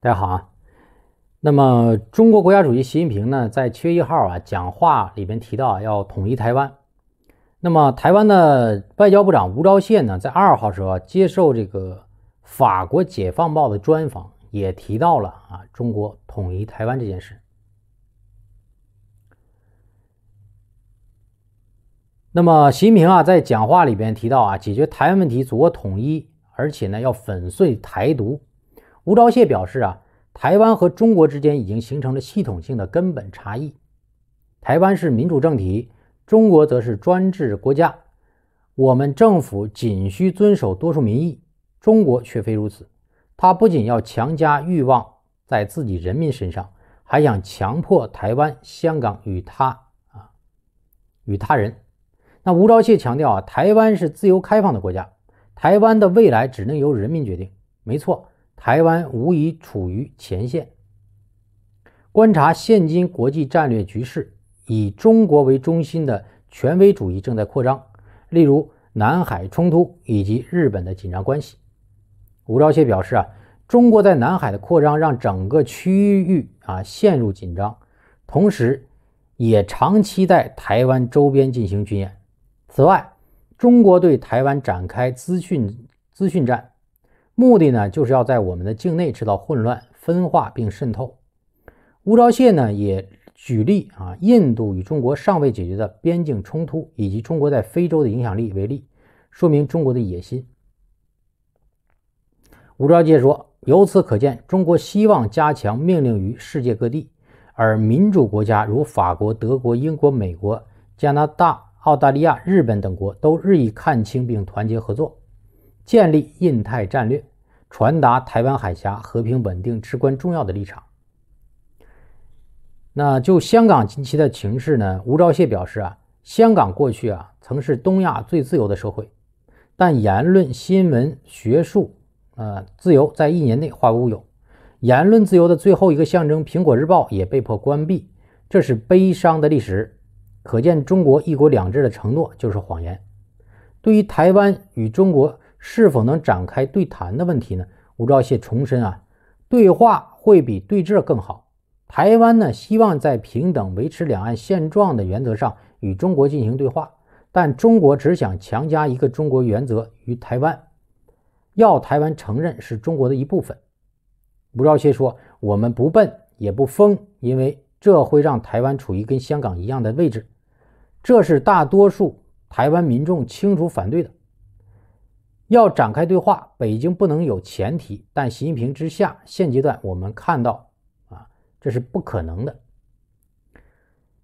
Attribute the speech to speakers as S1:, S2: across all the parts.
S1: 大家好啊，那么中国国家主席习近平呢，在七月一号啊讲话里边提到啊，要统一台湾。那么台湾的外交部长吴钊燮呢，在二号时候接受这个法国《解放报》的专访，也提到了啊，中国统一台湾这件事。那么习近平啊，在讲话里边提到啊，解决台湾问题，祖国统一，而且呢，要粉碎台独。吴钊燮表示啊，台湾和中国之间已经形成了系统性的根本差异。台湾是民主政体，中国则是专制国家。我们政府仅需遵守多数民意，中国却非如此。他不仅要强加欲望在自己人民身上，还想强迫台湾、香港与他啊与他人。那吴钊燮强调啊，台湾是自由开放的国家，台湾的未来只能由人民决定。没错。台湾无疑处于前线。观察现今国际战略局势，以中国为中心的权威主义正在扩张，例如南海冲突以及日本的紧张关系。吴钊燮表示：“啊，中国在南海的扩张让整个区域啊陷入紧张，同时也长期在台湾周边进行军演。此外，中国对台湾展开资讯资讯战。”目的呢，就是要在我们的境内制造混乱、分化并渗透。乌钊燮呢也举例啊，印度与中国尚未解决的边境冲突，以及中国在非洲的影响力为例，说明中国的野心。吴钊燮说，由此可见，中国希望加强命令于世界各地，而民主国家如法国、德国、英国、美国、加拿大、澳大利亚、日本等国都日益看清并团结合作。建立印太战略，传达台湾海峡和平稳定至关重要的立场。那就香港近期的情势呢？吴钊燮表示啊，香港过去啊曾是东亚最自由的社会，但言论、新闻、学术啊自由在一年内化为乌有，言论自由的最后一个象征《苹果日报》也被迫关闭，这是悲伤的历史。可见中国“一国两制”的承诺就是谎言。对于台湾与中国。是否能展开对谈的问题呢？吴钊燮重申啊，对话会比对峙更好。台湾呢，希望在平等、维持两岸现状的原则上与中国进行对话，但中国只想强加一个中国原则于台湾，要台湾承认是中国的一部分。吴钊燮说：“我们不笨也不疯，因为这会让台湾处于跟香港一样的位置，这是大多数台湾民众清楚反对的。”要展开对话，北京不能有前提，但习近平之下，现阶段我们看到啊，这是不可能的。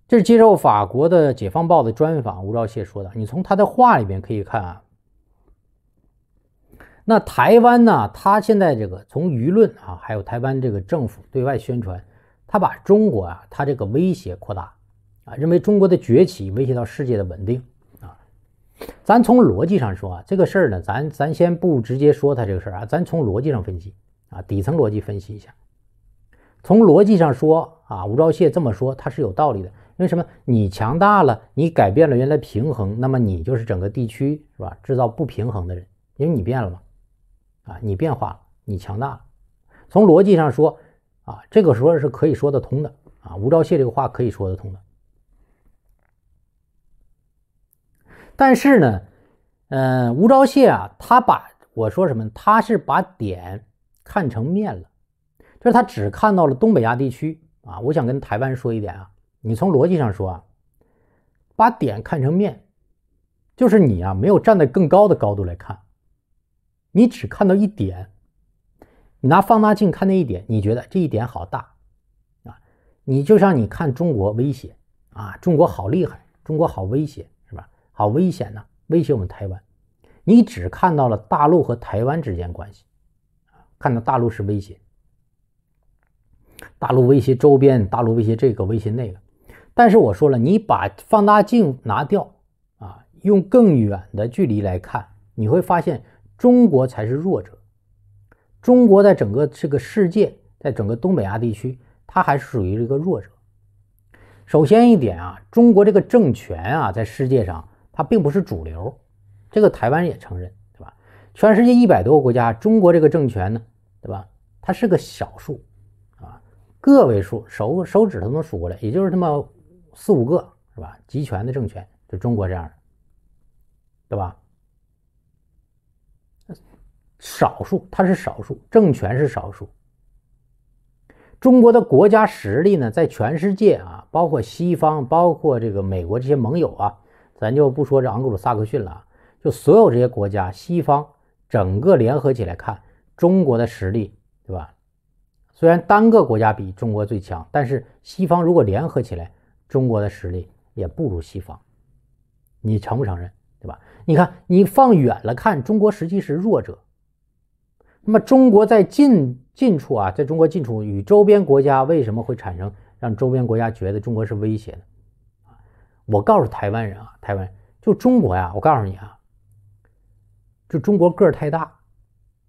S1: 这是接受法国的《解放报》的专访，吴钊燮说的。你从他的话里面可以看啊，那台湾呢？他现在这个从舆论啊，还有台湾这个政府对外宣传，他把中国啊，他这个威胁扩大啊，认为中国的崛起威胁到世界的稳定。咱从逻辑上说啊，这个事儿呢，咱咱先不直接说他这个事儿啊，咱从逻辑上分析啊，底层逻辑分析一下。从逻辑上说啊，吴钊燮这么说他是有道理的，因为什么？你强大了，你改变了原来平衡，那么你就是整个地区是吧？制造不平衡的人，因为你变了嘛，啊，你变化了，你强大了。从逻辑上说啊，这个说是可以说得通的啊，吴钊燮这个话可以说得通的。但是呢，呃，吴钊燮啊，他把我说什么？他是把点看成面了，就是他只看到了东北亚地区啊。我想跟台湾说一点啊，你从逻辑上说啊，把点看成面，就是你啊，没有站在更高的高度来看，你只看到一点，你拿放大镜看那一点，你觉得这一点好大啊？你就像你看中国威胁啊，中国好厉害，中国好威胁。好危险呐，威胁我们台湾。你只看到了大陆和台湾之间关系，看到大陆是威胁，大陆威胁周边，大陆威胁这个，威胁那个。但是我说了，你把放大镜拿掉，啊，用更远的距离来看，你会发现中国才是弱者。中国在整个这个世界，在整个东北亚地区，它还是属于一个弱者。首先一点啊，中国这个政权啊，在世界上。它并不是主流，这个台湾也承认，对吧？全世界一百多个国家，中国这个政权呢，对吧？它是个少数，啊，个位数，手手指头能数过来，也就是他妈四五个，是吧？集权的政权，就中国这样的，对吧？少数，它是少数，政权是少数。中国的国家实力呢，在全世界啊，包括西方，包括这个美国这些盟友啊。咱就不说这昂格鲁萨克逊了，就所有这些国家，西方整个联合起来看中国的实力，对吧？虽然单个国家比中国最强，但是西方如果联合起来，中国的实力也不如西方。你承不承认？对吧？你看，你放远了看，中国实际是弱者。那么中国在近近处啊，在中国近处与周边国家为什么会产生让周边国家觉得中国是威胁呢？我告诉台湾人啊，台湾就中国呀！我告诉你啊，就中国个儿太大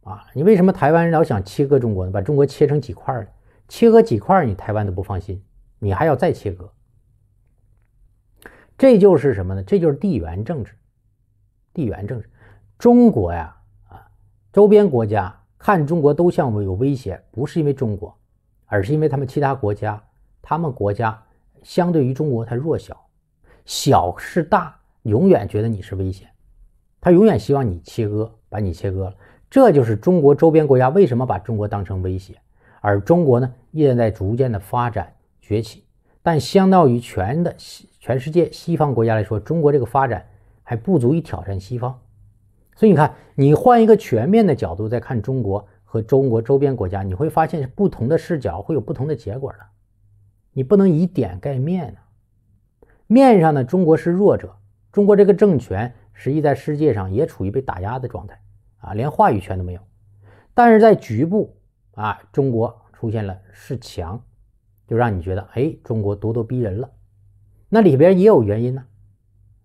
S1: 啊！你为什么台湾人老想切割中国呢？把中国切成几块儿切割几块儿，你台湾都不放心，你还要再切割。这就是什么呢？这就是地缘政治，地缘政治。中国呀，啊，周边国家看中国都像有威胁，不是因为中国，而是因为他们其他国家，他们国家相对于中国太弱小。小事大，永远觉得你是危险，他永远希望你切割，把你切割了。这就是中国周边国家为什么把中国当成威胁，而中国呢，依然在逐渐的发展崛起。但相当于全的全世界西方国家来说，中国这个发展还不足以挑战西方。所以你看，你换一个全面的角度再看中国和中国周边国家，你会发现不同的视角会有不同的结果的。你不能以点盖面啊。面上呢，中国是弱者，中国这个政权实际在世界上也处于被打压的状态啊，连话语权都没有。但是在局部啊，中国出现了是强，就让你觉得哎，中国咄咄逼人了。那里边也有原因呢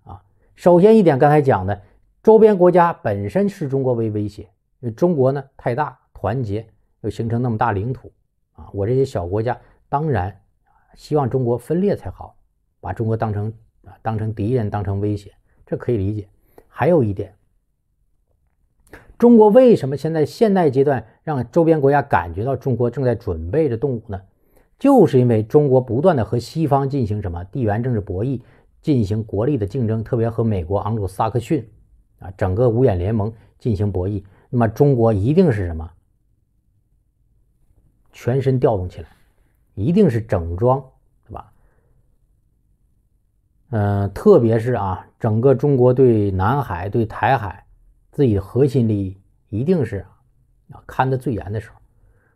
S1: 啊。首先一点，刚才讲的，周边国家本身视中国为威胁，因为中国呢太大，团结又形成那么大领土啊，我这些小国家当然希望中国分裂才好。把中国当成啊，当成敌人，当成威胁，这可以理解。还有一点，中国为什么现在现代阶段让周边国家感觉到中国正在准备着动武呢？就是因为中国不断的和西方进行什么地缘政治博弈，进行国力的竞争，特别和美国、昂鲁萨克逊啊整个五眼联盟进行博弈。那么中国一定是什么？全身调动起来，一定是整装。呃，特别是啊，整个中国对南海、对台海，自己的核心利益一定是啊看得最严的时候。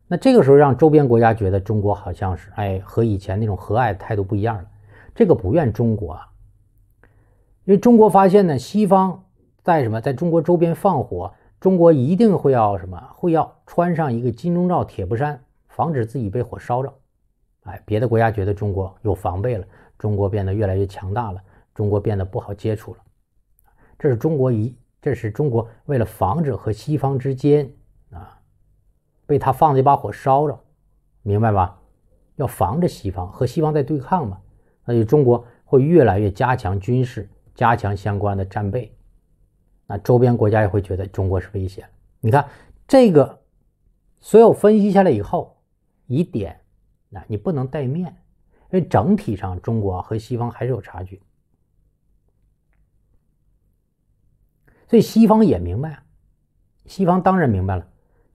S1: 那这个时候让周边国家觉得中国好像是哎和以前那种和蔼态度不一样了。这个不怨中国啊，因为中国发现呢，西方在什么，在中国周边放火，中国一定会要什么，会要穿上一个金钟罩铁布衫，防止自己被火烧着。哎，别的国家觉得中国有防备了。中国变得越来越强大了，中国变得不好接触了，这是中国一，这是中国为了防止和西方之间啊被他放的一把火烧着，明白吧？要防着西方，和西方在对抗嘛？那中国会越来越加强军事，加强相关的战备，那周边国家也会觉得中国是危险。你看这个，所有分析下来以后，以点，那你不能带面。因为整体上，中国和西方还是有差距。所以西方也明白，西方当然明白了。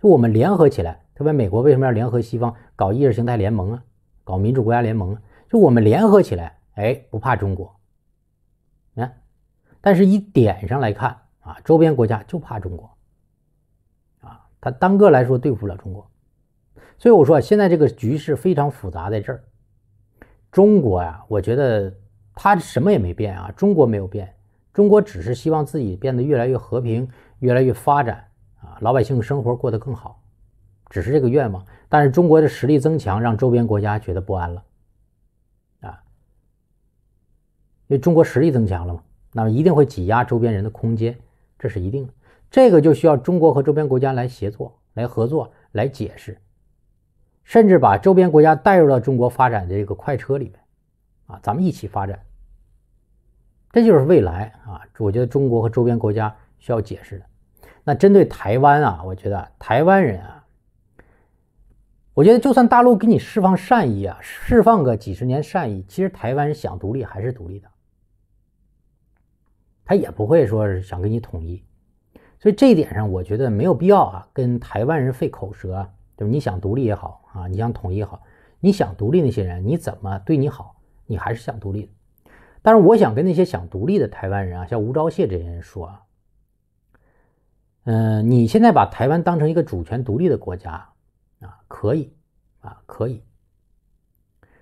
S1: 就我们联合起来，特别美国为什么要联合西方搞意识形态联盟啊，搞民主国家联盟啊？就我们联合起来，哎，不怕中国。你看，但是一点上来看啊，周边国家就怕中国。啊，他单个来说对付不了中国。所以我说，现在这个局势非常复杂，在这儿。中国呀，我觉得它什么也没变啊，中国没有变，中国只是希望自己变得越来越和平，越来越发展啊，老百姓生活过得更好，只是这个愿望。但是中国的实力增强，让周边国家觉得不安了，啊，因为中国实力增强了嘛，那么一定会挤压周边人的空间，这是一定的。这个就需要中国和周边国家来协作、来合作、来解释。甚至把周边国家带入到中国发展的这个快车里面，啊，咱们一起发展，这就是未来啊！我觉得中国和周边国家需要解释的。那针对台湾啊，我觉得台湾人啊，我觉得就算大陆给你释放善意啊，释放个几十年善意，其实台湾人想独立还是独立的，他也不会说是想跟你统一。所以这一点上，我觉得没有必要啊，跟台湾人费口舌啊。就是你想独立也好啊，你想统一也好，你想独立那些人，你怎么对你好，你还是想独立。但是我想跟那些想独立的台湾人啊，像吴钊燮这些人说，嗯，你现在把台湾当成一个主权独立的国家啊，可以啊，可以。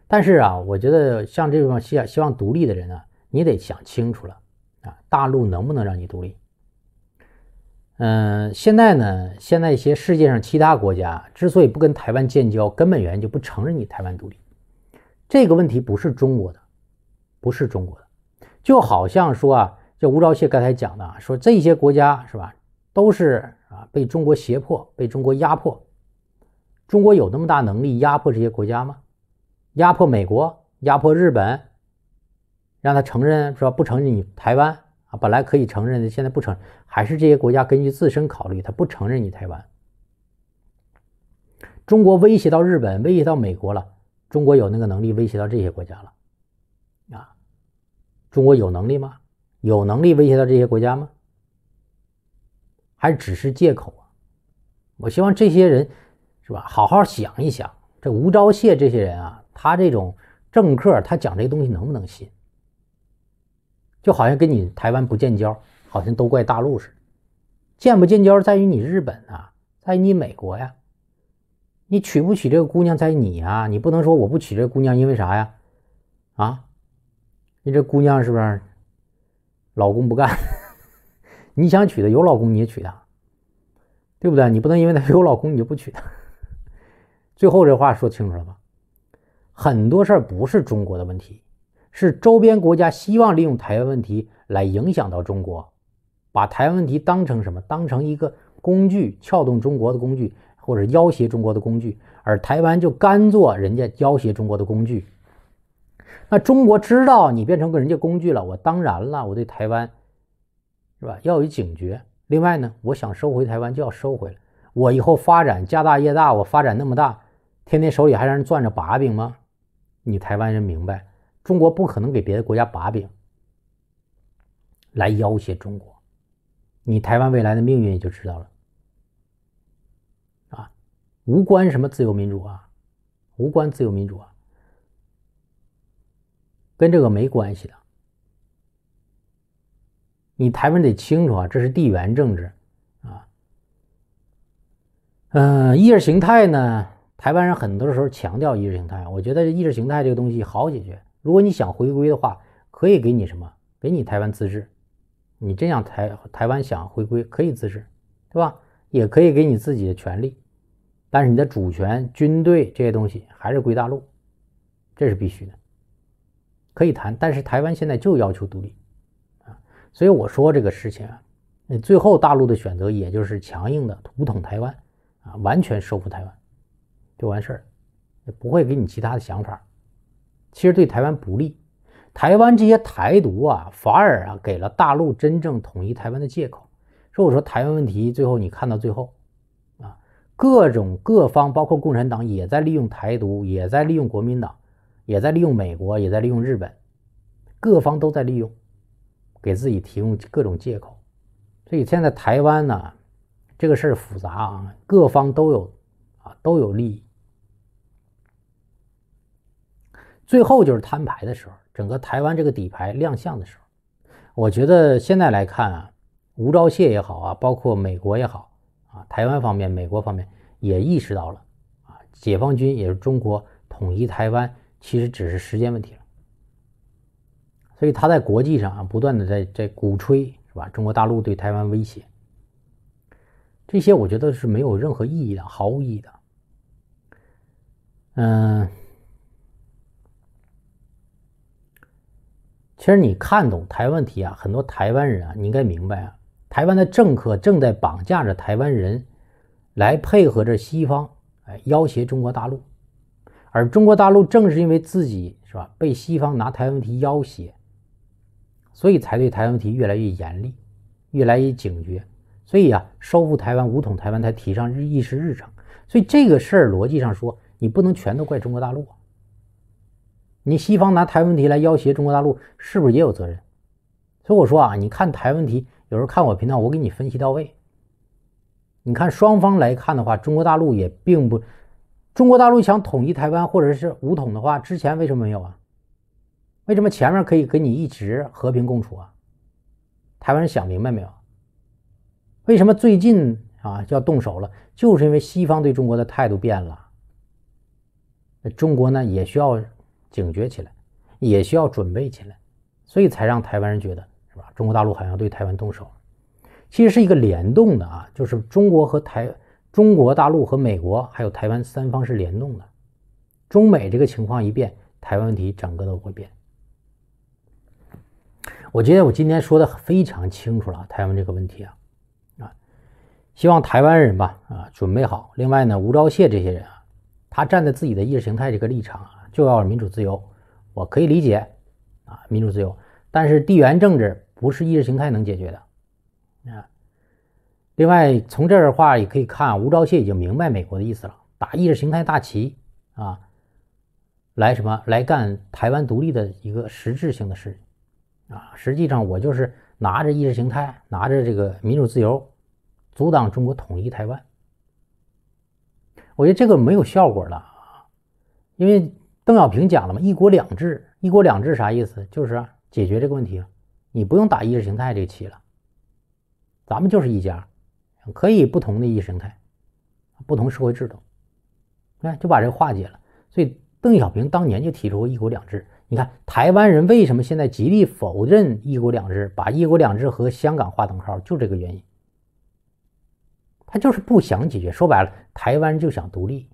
S1: 但是啊，我觉得像这种希希望独立的人啊，你得想清楚了啊，大陆能不能让你独立？嗯，现在呢，现在一些世界上其他国家之所以不跟台湾建交，根本原因就不承认你台湾独立。这个问题不是中国的，不是中国的，就好像说啊，这吴钊燮刚才讲的啊，说这些国家是吧，都是啊被中国胁迫，被中国压迫。中国有那么大能力压迫这些国家吗？压迫美国，压迫日本，让他承认是吧？不承认你台湾？啊，本来可以承认的，现在不承，认，还是这些国家根据自身考虑，他不承认你台湾。中国威胁到日本，威胁到美国了，中国有那个能力威胁到这些国家了？啊，中国有能力吗？有能力威胁到这些国家吗？还只是借口啊！我希望这些人是吧，好好想一想，这吴钊燮这些人啊，他这种政客，他讲这个东西能不能信？就好像跟你台湾不建交，好像都怪大陆似的。建不建交在于你日本啊，在于你美国呀。你娶不娶这个姑娘在你啊，你不能说我不娶这姑娘，因为啥呀？啊，你这姑娘是不是老公不干？你想娶的有老公你也娶她，对不对？你不能因为她有老公你就不娶她。最后这话说清楚了吧？很多事儿不是中国的问题。是周边国家希望利用台湾问题来影响到中国，把台湾问题当成什么？当成一个工具，撬动中国的工具，或者要挟中国的工具。而台湾就甘做人家要挟中国的工具。那中国知道你变成个人家工具了，我当然了，我对台湾是吧？要有警觉。另外呢，我想收回台湾就要收回来。我以后发展家大业大，我发展那么大，天天手里还让人攥着把柄吗？你台湾人明白？中国不可能给别的国家把柄，来要挟中国，你台湾未来的命运你就知道了。啊，无关什么自由民主啊，无关自由民主啊，跟这个没关系的。你台湾得清楚啊，这是地缘政治啊。嗯，意识形态呢，台湾人很多时候强调意识形态，我觉得意识形态这个东西好解决。如果你想回归的话，可以给你什么？给你台湾自治，你这样台台湾想回归可以自治，对吧？也可以给你自己的权利，但是你的主权、军队这些东西还是归大陆，这是必须的。可以谈，但是台湾现在就要求独立啊，所以我说这个事情啊，最后大陆的选择也就是强硬的独统台湾啊，完全收复台湾就完事儿，不会给你其他的想法。其实对台湾不利，台湾这些台独啊，反而啊给了大陆真正统一台湾的借口。说我说台湾问题，最后你看到最后，啊，各种各方，包括共产党也在利用台独，也在利用国民党，也在利用美国，也在利用日本，各方都在利用，给自己提供各种借口。所以现在台湾呢，这个事儿复杂啊，各方都有，啊都有利益。最后就是摊牌的时候，整个台湾这个底牌亮相的时候，我觉得现在来看啊，吴钊燮也好啊，包括美国也好啊，台湾方面、美国方面也意识到了啊，解放军也是中国统一台湾，其实只是时间问题了。所以他在国际上啊，不断的在在鼓吹是吧？中国大陆对台湾威胁，这些我觉得是没有任何意义的，毫无意义的。嗯。其实你看懂台湾问题啊，很多台湾人啊，你应该明白啊，台湾的政客正在绑架着台湾人，来配合着西方，哎，要挟中国大陆，而中国大陆正是因为自己是吧，被西方拿台湾问题要挟，所以才对台湾问题越来越严厉，越来越警觉，所以啊，收复台湾、武统台湾，才提上日议事日程，所以这个事儿逻辑上说，你不能全都怪中国大陆啊。你西方拿台湾问题来要挟中国大陆，是不是也有责任？所以我说啊，你看台问题，有时候看我频道，我给你分析到位。你看双方来看的话，中国大陆也并不，中国大陆想统一台湾或者是武统的话，之前为什么没有啊？为什么前面可以跟你一直和平共处啊？台湾人想明白没有？为什么最近啊要动手了？就是因为西方对中国的态度变了，中国呢也需要。警觉起来，也需要准备起来，所以才让台湾人觉得是吧？中国大陆好像对台湾动手，其实是一个联动的啊，就是中国和台、中国大陆和美国还有台湾三方是联动的。中美这个情况一变，台湾问题整个都会变。我觉得我今天说的非常清楚了，台湾这个问题啊，啊，希望台湾人吧啊准备好。另外呢，吴钊燮这些人啊，他站在自己的意识形态这个立场啊。就要民主自由，我可以理解啊，民主自由，但是地缘政治不是意识形态能解决的啊。另外，从这儿的话也可以看，吴钊燮已经明白美国的意思了，打意识形态大旗啊，来什么来干台湾独立的一个实质性的事啊。实际上，我就是拿着意识形态，拿着这个民主自由，阻挡中国统一台湾。我觉得这个没有效果了啊，因为。邓小平讲了嘛，“一国两制”，一国两制啥意思？就是解决这个问题你不用打意识形态这旗了，咱们就是一家，可以不同的意识形态、不同社会制度，哎，就把这化解了。所以邓小平当年就提出过“一国两制。你看台湾人为什么现在极力否认一国两制，把一国两制和香港划等号，就这个原因。他就是不想解决，说白了，台湾就想独立。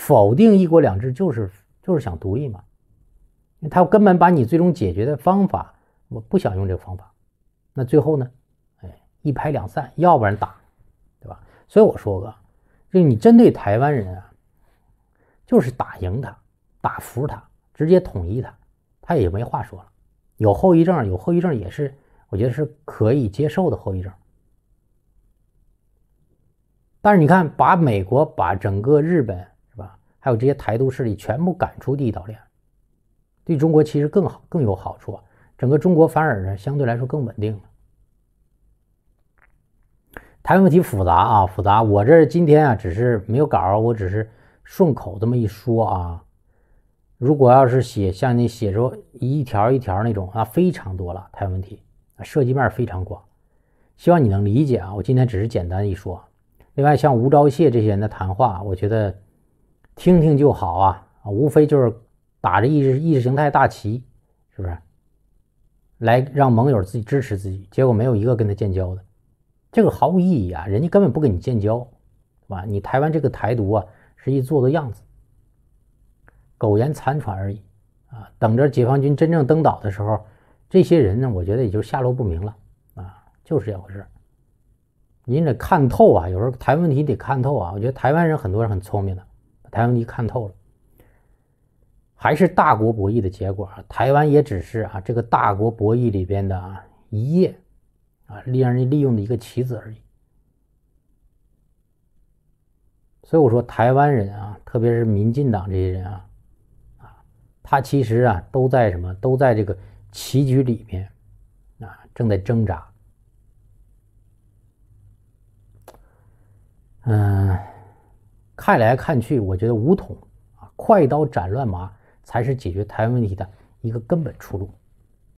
S1: 否定一国两制就是就是想独立嘛，他根本把你最终解决的方法，我不想用这个方法，那最后呢？哎，一拍两散，要不然打，对吧？所以我说过，就你针对台湾人啊，就是打赢他，打服他，直接统一他，他也没话说了。有后遗症，有后遗症也是，我觉得是可以接受的后遗症。但是你看，把美国，把整个日本。还有这些台独势力全部赶出第一岛链，对中国其实更好，更有好处啊！整个中国反而呢相对来说更稳定了。台湾问题复杂啊，复杂！我这今天啊只是没有稿，我只是顺口这么一说啊。如果要是写像你写出一条一条那种啊，非常多了。台湾问题涉及面非常广，希望你能理解啊。我今天只是简单一说。另外，像吴钊燮这些人的谈话，我觉得。听听就好啊，无非就是打着意识意识形态大旗，是不是？来让盟友自己支持自己，结果没有一个跟他建交的，这个毫无意义啊！人家根本不跟你建交，是吧？你台湾这个台独啊，是一做做样子，苟延残喘而已啊！等着解放军真正登岛的时候，这些人呢，我觉得也就下落不明了啊，就是这样回事。您得看透啊，有时候台湾问题得看透啊。我觉得台湾人很多人很聪明的。台湾你看透了，还是大国博弈的结果啊！台湾也只是啊这个大国博弈里边的啊一页，啊利人利用的一个棋子而已。所以我说，台湾人啊，特别是民进党这些人啊，啊，他其实啊都在什么？都在这个棋局里面啊正在挣扎。嗯。看来看去，我觉得武统啊，快刀斩乱麻才是解决台湾问题的一个根本出路。